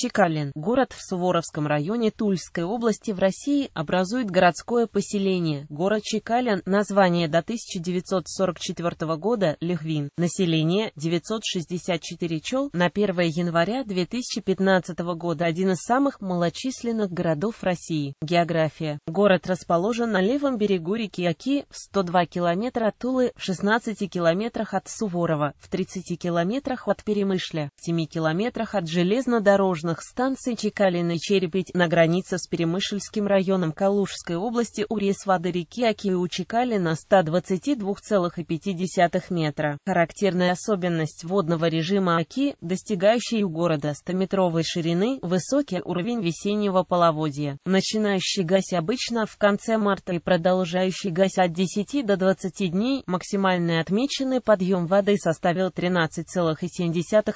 Чекалин, город в Суворовском районе Тульской области в России, образует городское поселение. Город Чекалин, название до 1944 года, Лехвин. население 964 чел, на 1 января 2015 года один из самых малочисленных городов России. География. Город расположен на левом берегу реки Оки, в 102 километра от Тулы, в 16 километрах от Суворова, в 30 километрах от Перемышля, в 7 километрах от железнодорожного автобусных станций Чекалина-Черепеть на границе с Перемышльским районом Калужской области у рейс воды реки Аки у Чекалина 122,5 метра. Характерная особенность водного режима Аки, достигающей у города 100-метровой ширины, высокий уровень весеннего половодья, начинающий гась обычно в конце марта и продолжающий гась от 10 до 20 дней, максимальный отмеченный подъем воды составил 13,7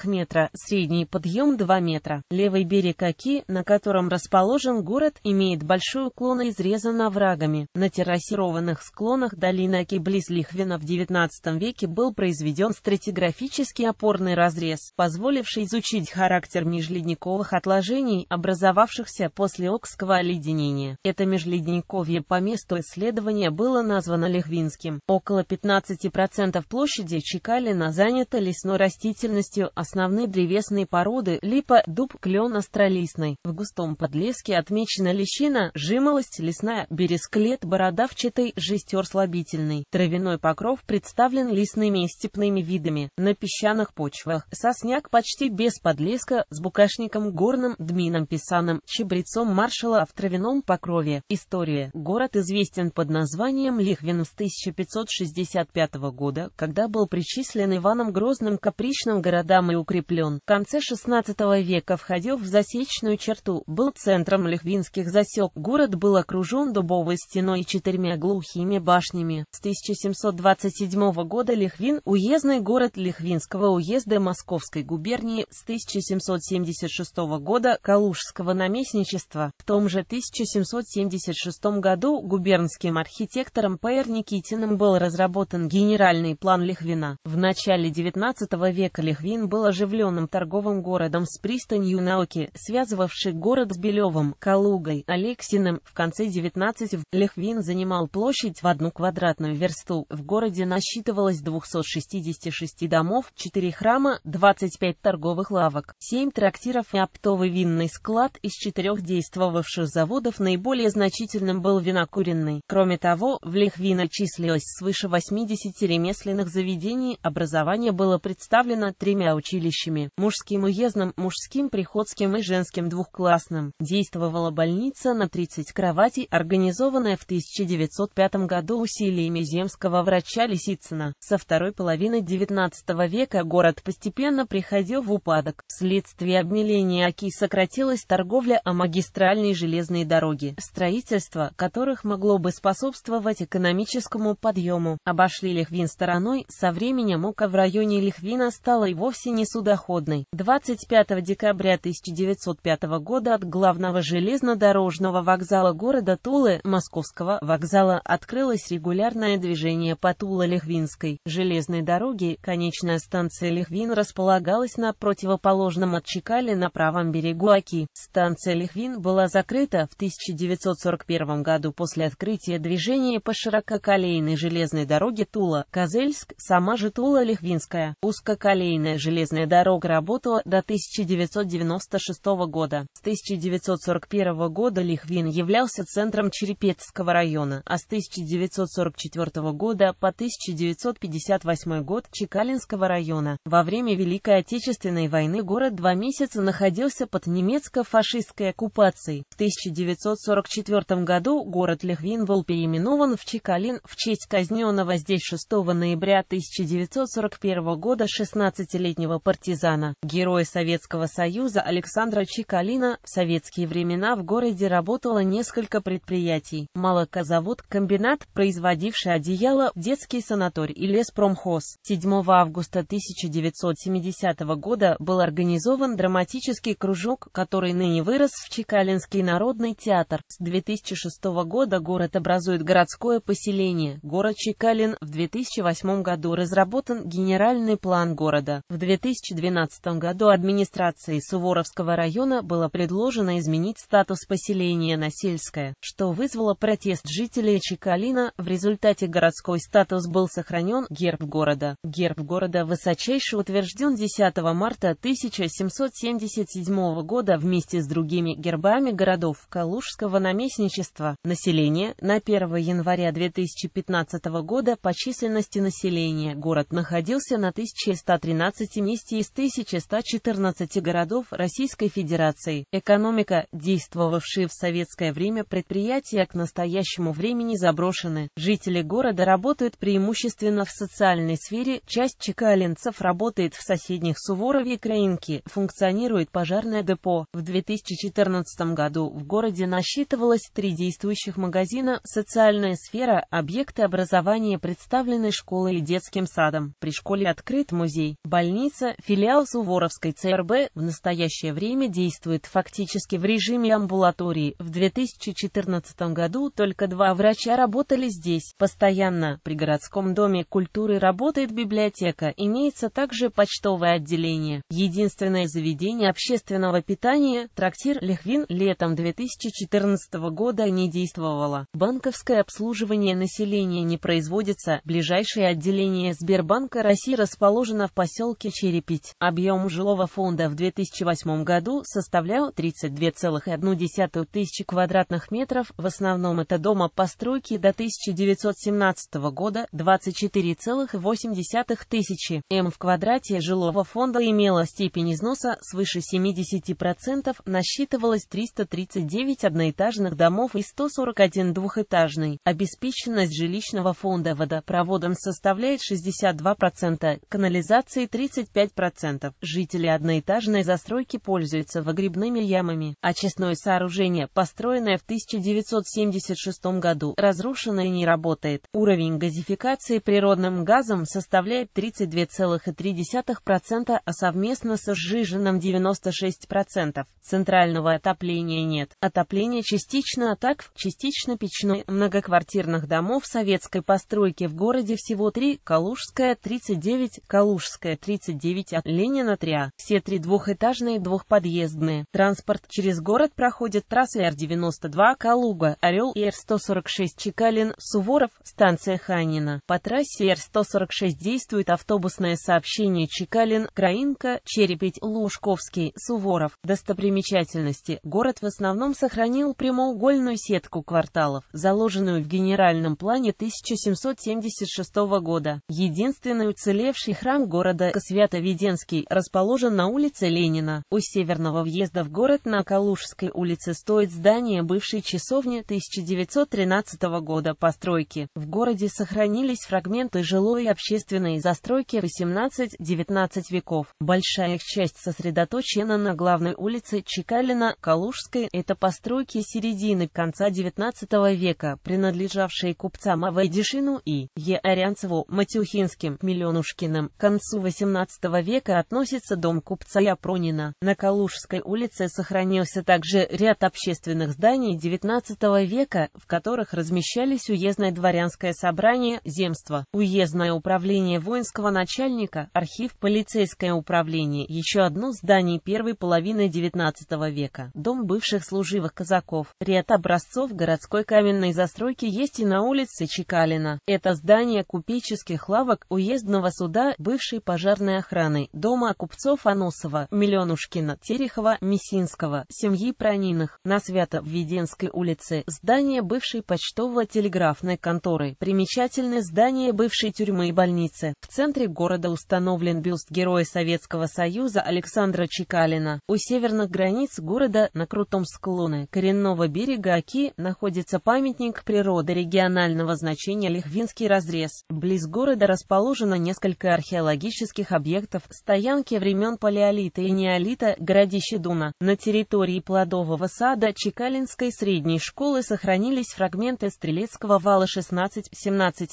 метра, средний подъем 2 метра левый берег Аки, на котором расположен город, имеет большой уклон и изрезан оврагами. На террасированных склонах долины Аки близ Лихвина в XIX веке был произведен стратиграфический опорный разрез, позволивший изучить характер межледниковых отложений, образовавшихся после Окского оледенения. Это межледниковье по месту исследования было названо Лихвинским. Около 15% площади Чекалина занято лесной растительностью, основные древесные породы – липа, дуб, клен зелено астролистной, в густом подлеске отмечена лещина, жимолость лесная, бересклет бородавчатый, жестер слабительный. Травяной покров представлен лесными и степными видами, на песчаных почвах, сосняк почти без подлеска, с букашником горным, дмином писаным, чебрецом маршала в травяном покрове. История. Город известен под названием Лихвин с 1565 года, когда был причислен Иваном Грозным капричным опричным городам и укреплен. В конце 16 века входил входил в засечную черту, был центром лихвинских засек. Город был окружен дубовой стеной и четырьмя глухими башнями. С 1727 года Лихвин – уездный город Лихвинского уезда Московской губернии, с 1776 года – Калужского наместничества. В том же 1776 году губернским архитектором П.Р. Никитиным был разработан генеральный план Лихвина. В начале XIX века Лихвин был оживленным торговым городом с пристанью на науки, связывавший город с Белевым, Калугой, Алексиным. В конце 19 в Лехвин занимал площадь в одну квадратную версту. В городе насчитывалось 266 домов, 4 храма, 25 торговых лавок, 7 трактиров и оптовый винный склад. Из четырех действовавших заводов наиболее значительным был винокуренный. Кроме того, в Лехвино числилось свыше 80 ремесленных заведений, образование было представлено тремя училищами – мужским уездным, мужским приходом, плотским и женским двухклассным, действовала больница на 30 кроватей, организованная в 1905 году усилиями земского врача Лисицына. Со второй половины XIX века город постепенно приходил в упадок. Вследствие обмеления Оки сократилась торговля о магистральной железной дороге, строительство которых могло бы способствовать экономическому подъему. Обошли Лихвин стороной, со временем Ока в районе Лихвина стала и вовсе не судоходной. 25 декабря 1900 1905 года от главного железнодорожного вокзала города Тулы, Московского вокзала, открылось регулярное движение по Тула-Лихвинской железной дороге. Конечная станция Лихвин располагалась на противоположном от Чекали на правом берегу Аки. Станция Лихвин была закрыта в 1941 году после открытия движения по ширококолейной железной дороге Тула-Козельск, сама же Тула-Лихвинская. Узкоколейная железная дорога работала до 1990 1996 года. С 1941 года Лихвин являлся центром Черепецкого района, а с 1944 года по 1958 год Чекалинского района. Во время Великой Отечественной войны город два месяца находился под немецко-фашистской оккупацией. В 1944 году город Лихвин был переименован в Чекалин в честь казненного здесь 6 ноября 1941 года 16-летнего партизана, героя Советского Союза Александра Чикалина, в советские времена в городе работало несколько предприятий. Молокозавод, комбинат, производивший одеяло, детский санаторий и леспромхоз. 7 августа 1970 года был организован драматический кружок, который ныне вырос в Чикалинский народный театр. С 2006 года город образует городское поселение. Город Чикалин в 2008 году разработан генеральный план города. В 2012 году администрацией Суворова Суворовского района было предложено изменить статус поселения на сельское, что вызвало протест жителей Чекалина. В результате городской статус был сохранен герб города. Герб города высочайше утвержден 10 марта 1777 года вместе с другими гербами городов Калужского наместничества. Население на 1 января 2015 года по численности населения город находился на 1113 месте из 1114 городов Российской Федерации. Экономика, действовавшие в советское время предприятия к настоящему времени заброшены. Жители города работают преимущественно в социальной сфере, часть чекалинцев работает в соседних Суворове и Краинке, функционирует пожарное депо. В 2014 году в городе насчитывалось три действующих магазина, социальная сфера, объекты образования представлены школой и детским садом. При школе открыт музей, больница, филиал Суворовской ЦРБ в настоящее настоящее время действует фактически в режиме амбулатории. В 2014 году только два врача работали здесь. Постоянно при городском доме культуры работает библиотека, имеется также почтовое отделение. Единственное заведение общественного питания, трактир «Лехвин» летом 2014 года не действовало. Банковское обслуживание населения не производится. Ближайшее отделение Сбербанка России расположено в поселке Черепить. Объем жилого фонда в 2008 1998 году составлял 32,1 тысячи квадратных метров, в основном это дома постройки до 1917 года 24,8 тысячи. М в квадрате жилого фонда имела степень износа свыше 70%, насчитывалось 339 одноэтажных домов и 141 двухэтажный. Обеспеченность жилищного фонда водопроводом составляет 62%, канализацией 35%. Жители одноэтажной застройки нередки пользуются выгребными ямами, а очистное сооружение, построенное в 1976 году, разрушено и не работает. Уровень газификации природным газом составляет 32,3%, а совместно с сжиженным 96%. Центрального отопления нет. Отопление частично атак, частично печной. Многоквартирных домов советской постройки в городе всего 3, Калужская 39, Калужская 39, а Ленина 3. А. Все три двухэтажные двухподъездные. Транспорт через город проходит трассы Р-92 Калуга, Орел и Р-146 Чекалин, Суворов, станция Ханина. По трассе Р-146 действует автобусное сообщение Чекалин, Краинка, Черепеть, Лужковский, Суворов. Достопримечательности. Город в основном сохранил прямоугольную сетку кварталов, заложенную в генеральном плане 1776 года. Единственный уцелевший храм города Свято-Веденский расположен на улице Ленина. У северного въезда в город на Калужской улице стоит здание бывшей часовни 1913 года постройки. В городе сохранились фрагменты жилой и общественной застройки 18-19 веков. Большая их часть сосредоточена на главной улице Чекалина, Калужской. Это постройки середины конца XIX века, принадлежавшие купцам Авайдишину и Е. Арянцеву, Матюхинским, Миллионушкиным. К концу XVIII века относится дом купца Япронина. На Калужской улице сохранился также ряд общественных зданий XIX века, в которых размещались уездное дворянское собрание, земство, уездное управление воинского начальника, архив, полицейское управление, еще одно здание первой половины XIX века, дом бывших служивых казаков. Ряд образцов городской каменной застройки есть и на улице Чекалина. Это здание купеческих лавок уездного суда, бывшей пожарной охраны, дома купцов Аносова, миллионушки Пушкина, Терехова, Мессинского, семьи Прониных, на Свято-Введенской улице, здание бывшей почтово-телеграфной конторы, примечательное здание бывшей тюрьмы и больницы. В центре города установлен бюст Героя Советского Союза Александра Чекалина. У северных границ города, на крутом склоне коренного берега Оки, находится памятник природы регионального значения Лихвинский разрез. Близ города расположено несколько археологических объектов, стоянки времен Палеолита и Неолита, митрополита Городище Дуна. На территории плодового сада Чекалинской средней школы сохранились фрагменты Стрелецкого вала 16-17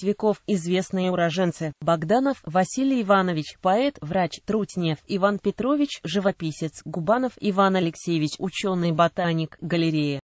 веков, известные уроженцы. Богданов Василий Иванович, поэт, врач, Трутнев Иван Петрович, живописец, Губанов Иван Алексеевич, ученый-ботаник, галерея.